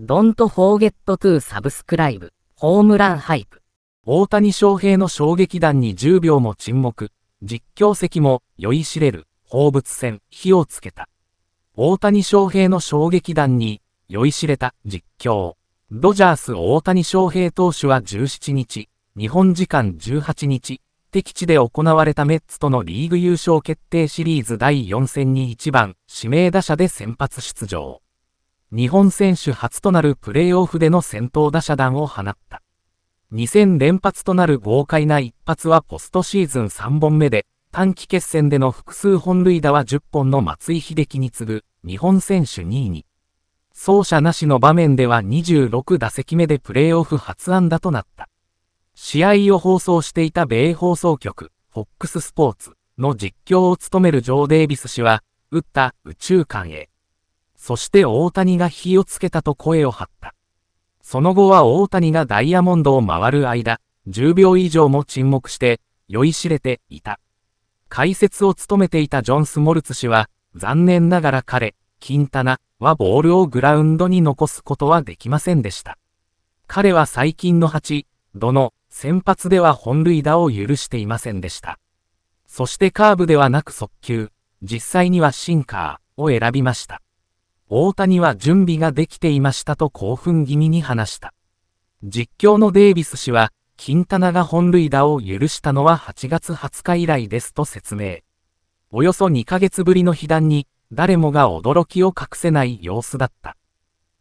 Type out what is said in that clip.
Don't forget to subscribe. ホームランハイプ。大谷翔平の衝撃弾に10秒も沈黙。実況席も酔いしれる。放物線、火をつけた。大谷翔平の衝撃弾に酔いしれた実況。ドジャース大谷翔平投手は17日、日本時間18日、敵地で行われたメッツとのリーグ優勝決定シリーズ第4戦に1番指名打者で先発出場。日本選手初となるプレーオフでの先頭打者弾を放った。2戦連発となる豪快な一発はポストシーズン3本目で、短期決戦での複数本塁打は10本の松井秀喜に次ぐ日本選手2位に。走者なしの場面では26打席目でプレーオフ初安打となった。試合を放送していた米放送局、FOX スポーツの実況を務めるジョー・デイビス氏は、打った宇宙間へそして大谷が火をつけたと声を張った。その後は大谷がダイヤモンドを回る間、10秒以上も沈黙して、酔いしれていた。解説を務めていたジョン・スモルツ氏は、残念ながら彼、キンタナはボールをグラウンドに残すことはできませんでした。彼は最近の8、どの先発では本塁打を許していませんでした。そしてカーブではなく速球、実際にはシンカーを選びました。大谷は準備ができていましたと興奮気味に話した。実況のデイビス氏は、金棚が本塁打を許したのは8月20日以来ですと説明。およそ2ヶ月ぶりの被弾に、誰もが驚きを隠せない様子だった。